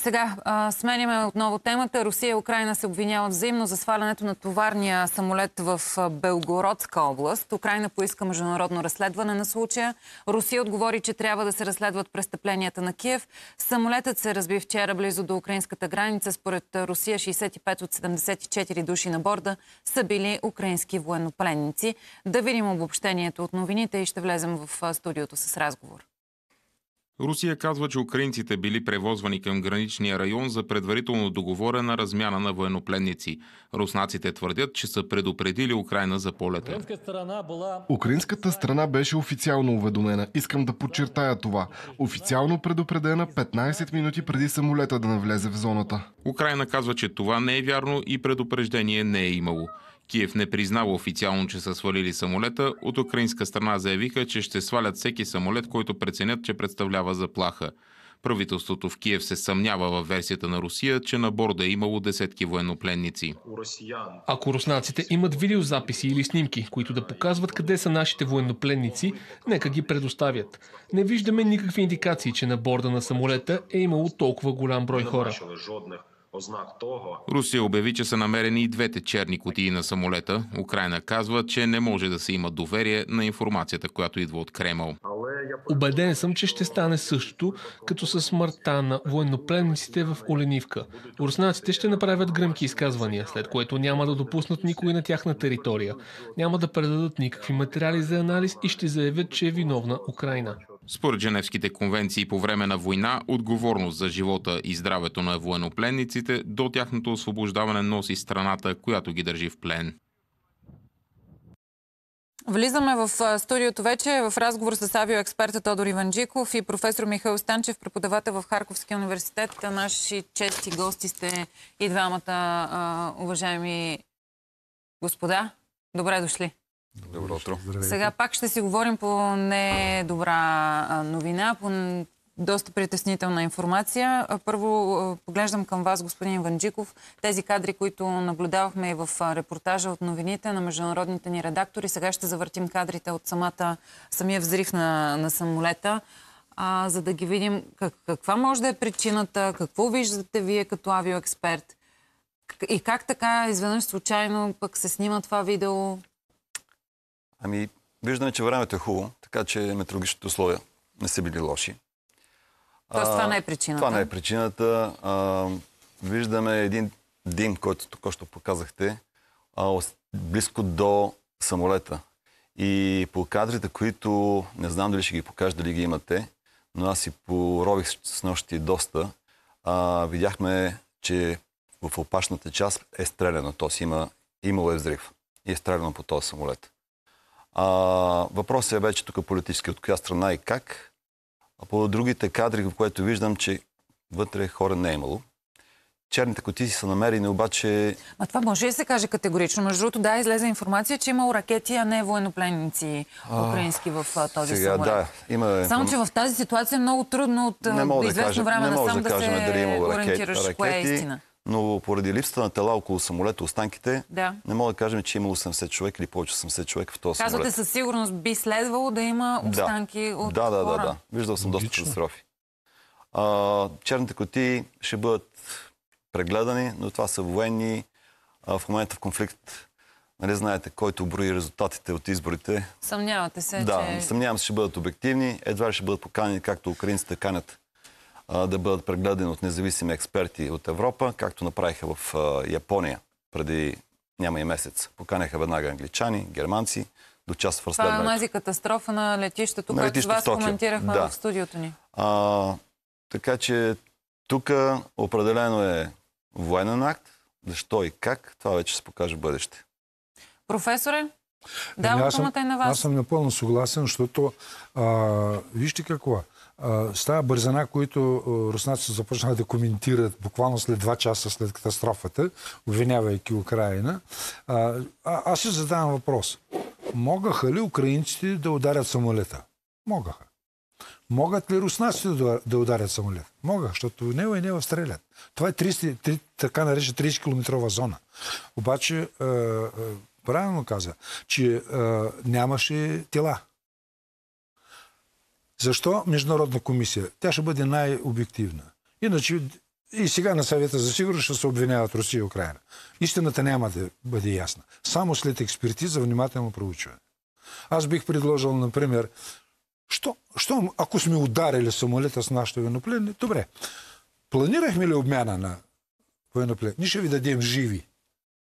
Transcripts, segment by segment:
Сега а, сменяме отново темата. Русия и Украина се обвиняват взаимно за свалянето на товарния самолет в Белгородска област. Украина поиска международно разследване на случая. Русия отговори, че трябва да се разследват престъпленията на Киев. Самолетът се разби вчера близо до украинската граница. Според Русия 65 от 74 души на борда са били украински военнопленници. Да видим обобщението от новините и ще влезем в студиото с разговор. Русия казва, че украинците били превозвани към граничния район за предварително договорена размяна на военнопленници. Руснаците твърдят, че са предупредили Украина за полета. Украинската страна беше официално уведомена. Искам да подчертая това. Официално предупредена 15 минути преди самолета да навлезе в зоната. Украина казва, че това не е вярно и предупреждение не е имало. Киев не признава официално, че са свалили самолета. От украинска страна заявиха, че ще свалят всеки самолет, който преценят, че представлява заплаха. Правителството в Киев се съмнява във версията на Русия, че на борда е имало десетки военнопленници. Ако руснаците имат видеозаписи или снимки, които да показват къде са нашите военнопленници, нека ги предоставят. Не виждаме никакви индикации, че на борда на самолета е имало толкова голям брой хора. Русия обяви, че са намерени и двете черни кутии на самолета. Украина казва, че не може да се има доверие на информацията, която идва от Кремъл. Обеден съм, че ще стане също, като със смъртта на военнопленниците в Оленивка. Руснаците ще направят гръмки изказвания, след което няма да допуснат никой на тяхна територия. Няма да предадат никакви материали за анализ и ще заявят, че е виновна Украина. Според Женевските конвенции по време на война, отговорност за живота и здравето на военнопленниците до тяхното освобождаване носи страната, която ги държи в плен. Влизаме в студиото вече в разговор с авиоексперта Тодор Иванджиков и професор Михаил Станчев, преподавател в Харковския университет. Наши чести гости сте и двамата, уважаеми господа. Добре дошли. Добро утро. Здравейте. Сега пак ще си говорим по недобра новина, по доста притеснителна информация. Първо поглеждам към вас, господин Ванджиков. Тези кадри, които наблюдавахме и в репортажа от новините на международните ни редактори, сега ще завъртим кадрите от самата, самия взрив на, на самолета, а, за да ги видим как, каква може да е причината, какво виждате вие като авиоексперт и как така изведнъж случайно пък се снима това видео Ами, виждаме, че времето е хубаво, така че метеорологичните условия не са били лоши. Тоест, това не е причината. Това не е причината. А, виждаме един дим, който току-що показахте, а, близко до самолета. И по кадрите, които не знам дали ще ги покажа, дали ги имате, но аз си порових с нощи доста, а, видяхме, че в опашната част е стреляно. Тоест, има, имало е взрив. И е стреляно по този самолет. А, въпросът е вече тук политически от коя страна и как. А по другите кадри, в което виждам, че вътре хора не е имало. Черните котици са намерени, обаче... А това може ли се каже категорично? Между другото, да, излезе информация, че е имало ракети, а не военнопленници украински в този сега, самолет. Да, има... Само, че в тази ситуация е много трудно от не мога известно кажа, време не да сам да, да се дали е имало ракет, ориентираш ракети, кое е истина но поради липсата на тела около самолета, останките, да. не мога да кажем, че има 80 човек или повече 80 човек в този Казвате, самолет. Казвате със сигурност би следвало да има останки да. от Да, да, да, да. Виждал съм Логично. доста катастрофи. А, черните коти ще бъдат прегледани, но това са военни. А, в момента в конфликт нали знаете, който брои резултатите от изборите. Съмнявате се, да, че... Да, съмнявам се, ще бъдат обективни. Едва ще бъдат поканени, както украинците канят да бъдат прегледани от независими експерти от Европа, както направиха в Япония преди няма и месец. Поканяха веднага англичани, германци, до част в разследването. Това е онази катастрофа на летището, на летището което с вас коментирахме да. в студиото ни. А, така че тук определено е военен акт. Защо и как, това вече се покаже в бъдеще. Професоре, ами давам думата и на вас. Аз съм напълно съгласен, защото а, вижте какво е с тази бързана, които руснаците започнаха да коментират буквално след два часа след катастрофата, обвинявайки Украина, а, аз ще задавам въпрос. Могаха ли украинците да ударят самолета? Могаха. Могат ли руснаците да, да ударят самолет? Могат, защото не и е, не е, стрелят. Това е 30, 30, така наречена 30-километрова зона. Обаче, е, е, правилно каза, че е, нямаше тела. Защо Международна комисия? Тя ще бъде най-обективна. Иначе и сега на съвета за сигурност ще се обвиняват Русия и Украина. Истината няма да бъде ясна. Само след експертиза, внимателно проучване. Аз бих предложил, например, що, що, ако сме ударили самолета с нашите военнопленни, добре, планирахме ли обмяна на военнопленни? Ние ще ви дадем живи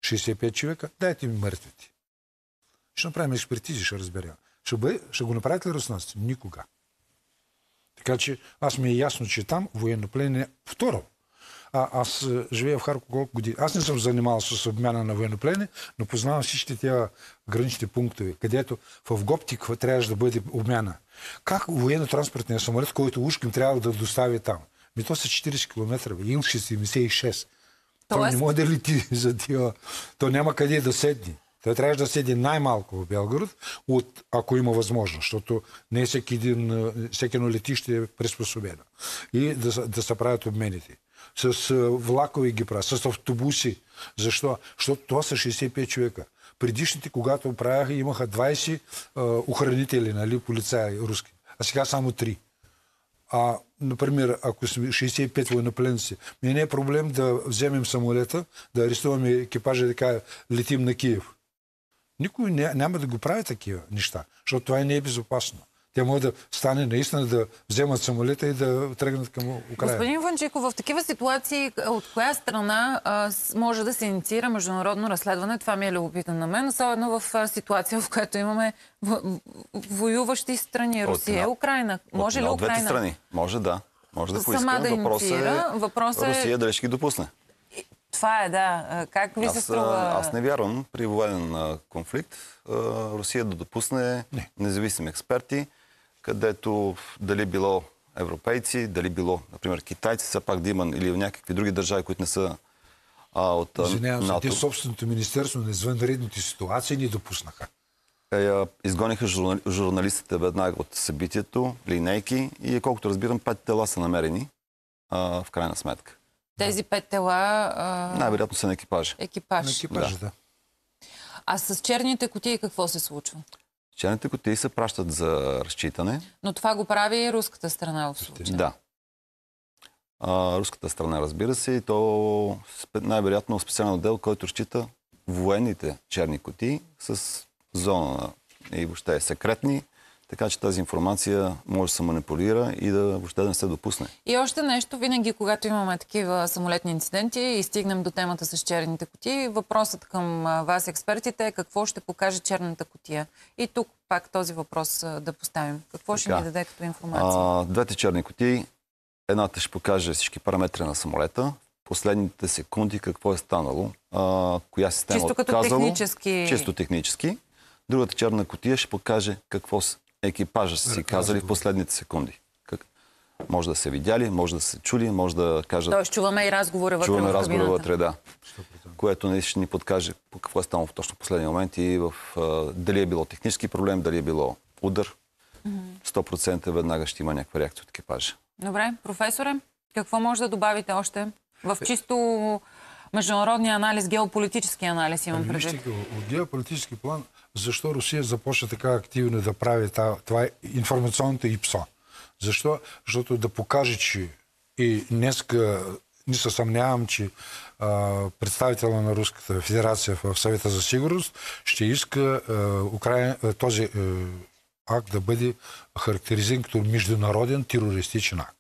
65 човека, дайте ми мъртвите. Ще направим експертизи, ще разберем. Ще, бъде, ще го направят ли руснаците? Никога. Така че аз ми е ясно, че там военнопленен е второ. А, аз е, живея в Харко колко години. Аз не съм занимавал с обмяна на военноплене, но познавам всички тя гранични пунктове, където в Гоптик трябваше да бъде обмяна. Как военно-транспортният самолет, който Ушкин трябва да достави там? Ми то са 40 км, Ил 76. То не може да лети за тия. То няма къде да седне. Той трябваше да седи най-малко в Белгород, от, ако има възможност, защото не всеки един, всеки едно летище е приспособено. И да, да се правят обмените. С влакови ги правят, с автобуси. Защо? Защото това са 65 човека. Предишните, когато правяха, имаха 20 а, охранители, нали, полицаи руски. А сега само 3. А, например, ако сме 65 военнопленници, ми не е проблем да вземем самолета, да арестуваме екипажа и да кажа, летим на Киев. Никой не, няма да го прави такива неща, защото това не е безопасно. Тя може да стане наистина да вземат самолета и да тръгнат към Украина. Господин Ванчиков, в такива ситуации от коя страна а, може да се инициира международно разследване? Това ми е любопитно на мен, особено в а, ситуация, в която имаме воюващи страни. Русия, от, Украина. Може от, ли от Украина? От двете страни. Може да. Може да поискаме. Сама да Въпросът е, въпрос е... Русия да ще ги допусне това е, да. Как ви аз, се струва? Аз не вярвам при военен конфликт Русия да допусне не. независими експерти, където дали било европейци, дали било, например, китайци, все пак да има или някакви други държави, които не са а, от Извинявам се, те собственото министерство на извънредните ситуации ни допуснаха. Е, изгониха журнали, журналистите веднага от събитието, линейки и колкото разбирам, пет тела са намерени а, в крайна сметка. Тези пет тела... А... Най-вероятно са на екипажа. Екипаж. На екипажа, да. да. А с черните котии какво се случва? Черните котии се пращат за разчитане. Но това го прави и руската страна в случая. Да. А, руската страна, разбира се, и то най-вероятно специален отдел, който разчита военните черни кутии с зона и въобще е секретни така че тази информация може да се манипулира и да въобще да не се допусне. И още нещо, винаги когато имаме такива самолетни инциденти и стигнем до темата с черните кутии, въпросът към вас, експертите, е какво ще покаже черната котия. И тук пак този въпрос да поставим. Какво така. ще ни даде като информация? А, двете черни котии. Едната ще покаже всички параметри на самолета, последните секунди какво е станало, а, коя система Чисто е като отказало. Технически... Чисто технически. Другата черна котия ще покаже какво екипажа са си казали в последните секунди. Как? Може да се видяли, може да се чули, може да кажат... Тоест чуваме и разговора вътре Чуваме разговора вътре, да. Което не ще ни подкаже какво е станало в точно последния момент и в, а, дали е било технически проблем, дали е било удар. 100% веднага ще има някаква реакция от екипажа. Добре, професоре, какво може да добавите още в е. чисто международния анализ, геополитически анализ имам предвид? От геополитически план защо Русия започна така активно да прави това информационната ИПСО? Защо? Защото да покаже, че и днеска не се съмнявам, че а, представителя на Руската федерация в съвета за сигурност ще иска този акт да бъде характеризиран като международен терористичен акт.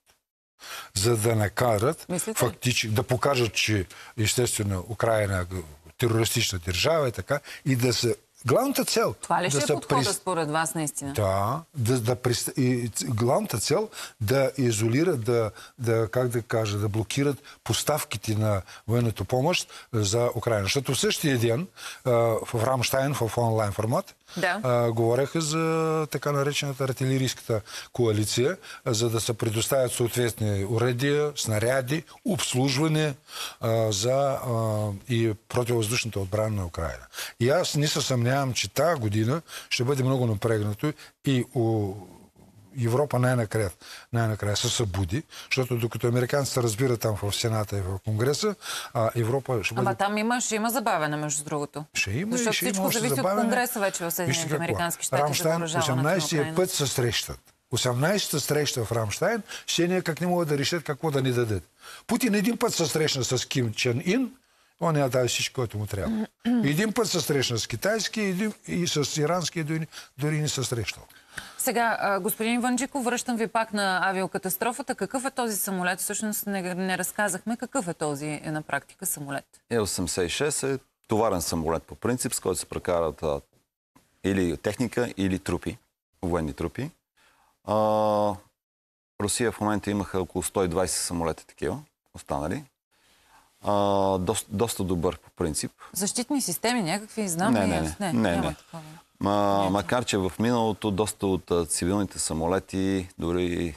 За да накарат, фактически, да покажат, че естествено Украина е терористична държава и така, и да се Главната цел... Това ли да ще е подхода при... според вас наистина? Да. да, да при... и, главната цел да изолират, да, да, как да кажа, да блокират поставките на военната помощ за Украина. Защото в същия ден в Рамштайн, в онлайн формат, да. говореха за така наречената артилерийската коалиция, за да се предоставят съответни уредия, снаряди, обслужване за и противовъздушната отбрана на Украина. И аз не се съмнявам, надявам, че тази година ще бъде много напрегнато и у Европа най-накрая, най-накрая се събуди, защото докато американците разбират там в Сената и в Конгреса, а Европа ще бъде... Ама там има, ще има забавяне, между другото. Ще има защото ще всичко има зависи забавяне. от Конгреса вече в Съединените американски щати. Рамштайн 18-я път се срещат. 18-та среща в Рамштайн, ще някак е не могат да решат какво да ни дадат. Путин един път се срещна с Ким Чен Ин, Он не даде всичко, което му трябва. Един път се срещна с китайски един, и с ирански, дори, дори не се срещал. Сега, господин Ванджиков, връщам ви пак на авиокатастрофата. Какъв е този самолет? Всъщност не, не разказахме какъв е този е на практика самолет. Е-86 е товарен самолет по принцип, с който се прекарат а, или техника, или трупи, военни трупи. А, Русия в момента имаха около 120 самолета такива, останали а, доста, доста добър по принцип. Защитни системи някакви, знам не, не, не, не, не, не. Ма, не. Макар, че в миналото доста от цивилните самолети, дори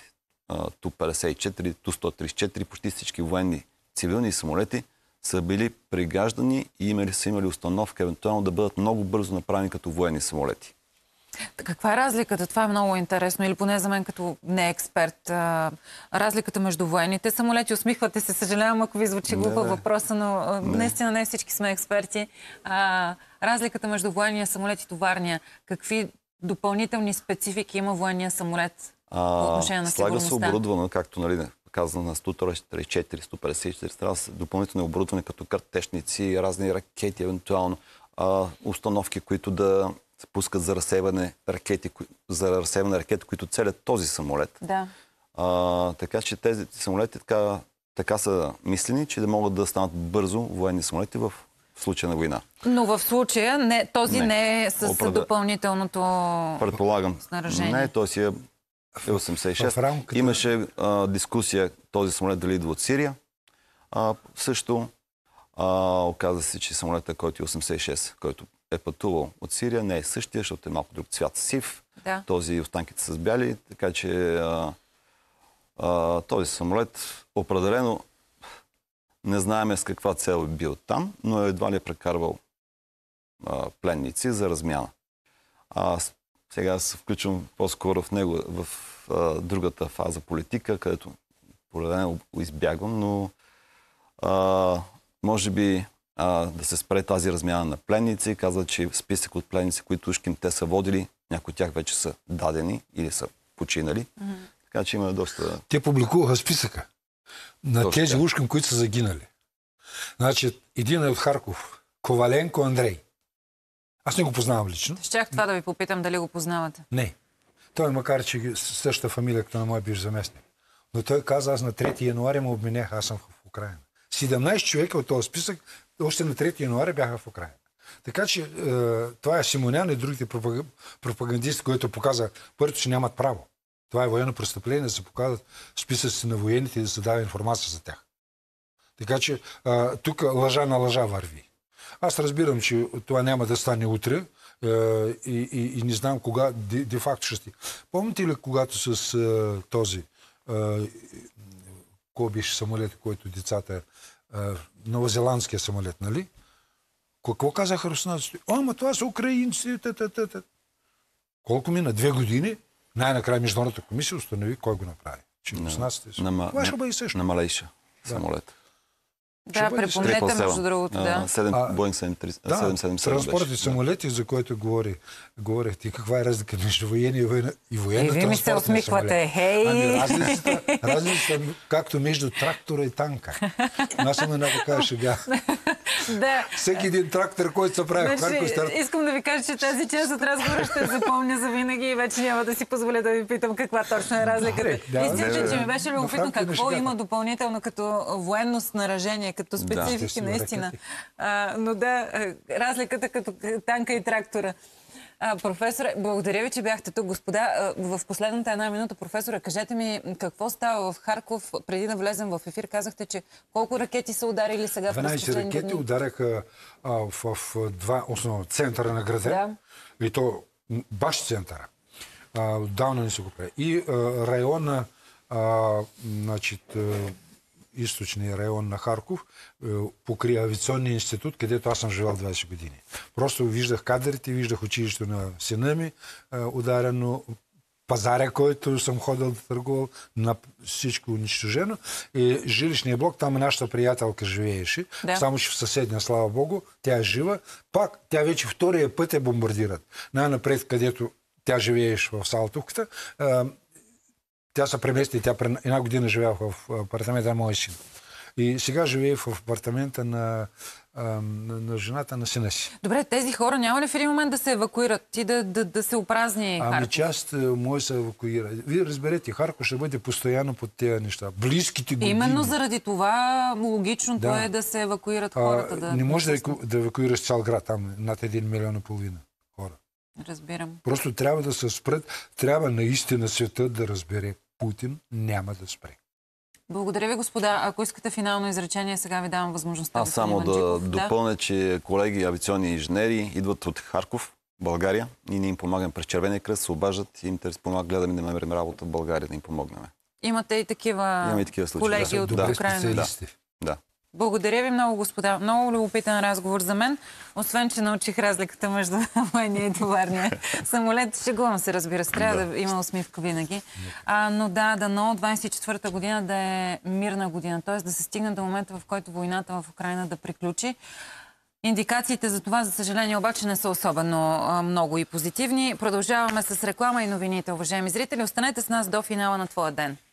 Ту-54, Ту-134, почти всички военни цивилни самолети са били пригаждани и имали, са имали установка евентуално да бъдат много бързо направени като военни самолети. Каква е разликата? Това е много интересно. Или поне за мен като не експерт. А, разликата между военните самолети. Усмихвате се, съжалявам, ако ви звучи глупа въпроса, но не. наистина не всички сме експерти. А, разликата между военния самолет и товарния. Какви допълнителни специфики има военния самолет а, по отношение на сигурността? Слага се оборудване, както нали, казано на 134, 154, страна, допълнително оборудване като картешници, разни ракети, евентуално а, установки, които да пускат за разсеване ракети, за разсеване ракети, които целят този самолет. Да. А, така че тези самолети така, така са мислени, че да могат да станат бързо военни самолети в в случая на война. Но в случая не, този не, не е с Опред... допълнителното Предполагам. снаряжение. Не, той си е 86. В, в рамката... Имаше а, дискусия този самолет дали идва от Сирия. А, също а, оказа се, че самолета, който е 86, който е пътувал от Сирия, не е същия, защото е малко друг цвят сив. Да. Този останките с бяли, така че а, а, този самолет определено не знаеме с каква цел е бил там, но е едва ли е прекарвал а, пленници за размяна. А, сега се включвам по-скоро в него, в а, другата фаза политика, където определено избягвам, но а, може би а, да се спре тази размяна на пленници. Каза, че списък от пленници, които ушким те са водили, някои от тях вече са дадени или са починали. Mm-hmm. Така че има доста... Те публикуваха списъка на тези ушким, които са загинали. Значи, един е от Харков. Коваленко Андрей. Аз не го познавам лично. Щях това да ви попитам, дали го познавате. Не. Той, макар че същата фамилия, като на моя бивш заместник. Но той каза, аз на 3 януаря му обменях, аз съм в Украина. 17 човека от този списък още на 3 януаря бяха в Украина. Така че е, това е Симонян и другите пропагандисти, които показа първо, че нямат право. Това е военно престъпление да се показват списъците на военните и да се дава информация за тях. Така че е, тук лъжа на лъжа върви. Аз разбирам, че това няма да стане утре е, и, и, и не знам кога де-факто де ще сте. Помните ли, когато с е, този е, кой беше самолет, който децата е, новозеландския самолет, нали? Какво казаха руснаците? О, ама това са украинци. тататата. Колко мина? Две години най-накрая Международната комисия установи кой го направи. Че руснаците са. Нама... Това ще бъде също. На самолет. Да. Да, припомнете между другото, да. 7, Боинг 737. Да, 777 транспорт и самолети, да. за който говори, говорих ти, каква е разлика между военни и военна, и е, военна и вие ми се усмихвате. Хей! Ами, разлицата, разлицата, е както между трактора и танка. Аз съм една такава шега да. Всеки един трактор, който се прави значи, в Харкостар. Искам да ви кажа, че тази част от разговора ще запомня за винаги и вече няма да си позволя да ви питам каква точно е разликата. Да, да, че ми беше любопитно какво има допълнително като военно снаражение, като специфики, наистина. но да, разликата като танка и трактора професор, благодаря ви, че бяхте тук, господа. В последната една минута, професора, кажете ми какво става в Харков. Преди да влезем в ефир, казахте, че колко ракети са ударили сега 12 ракети дни? удараха а, в, в два основно центъра на града. Да. И то баш центъра. Отдавна не се го прави. И а, района значит, източния район на Харков, е, покри авиационния институт, където аз съм живял 20 години. Просто виждах кадрите, виждах училището на сина ми, е, ударено пазаря, който съм ходил да търгувал, на всичко унищожено. И жилищния блок, там нашата приятелка живееше, да. само че в съседния, слава богу, тя е жива. Пак, тя вече втория път е бомбардират. Най-напред, където тя живееш в Салтовката, е, тя се премести, тя една година живява в апартамента на е моя син. И сега живее в апартамента на, на, на жената на сина си. Добре, тези хора няма ли в един момент да се евакуират и да, да, да се опразни Харков? Ами част е, може се евакуира. Вие разберете, Харков ще бъде постоянно под тези неща. Близките години. Именно заради това логичното да. е да се евакуират хората. А, да, не може да, да евакуираш цял град, там над един милион и половина. Разбирам. Просто трябва да се спрат, трябва наистина света да разбере. Путин няма да спре. Благодаря ви, господа. Ако искате финално изречение, сега ви давам възможността. Аз само да, да допълня, че колеги авиационни инженери идват от Харков, България. И ние им помагаме през Червения кръст, се обаждат и им търсят помага, гледаме да намерим работа в България, да им помогнем. Имате и такива, Имаме и такива случаи. колеги да, от Украина. Да. да. Благодаря ви много, господа. Много любопитен разговор за мен. Освен, че научих разликата между военния и товарния самолет. Шегувам се, разбира се. Трябва да, да има усмивка винаги. А, но да, дано 24-та година да е мирна година. Т.е. да се стигне до момента, в който войната в Украина да приключи. Индикациите за това, за съжаление, обаче не са особено много и позитивни. Продължаваме с реклама и новините, уважаеми зрители. Останете с нас до финала на Твоя ден.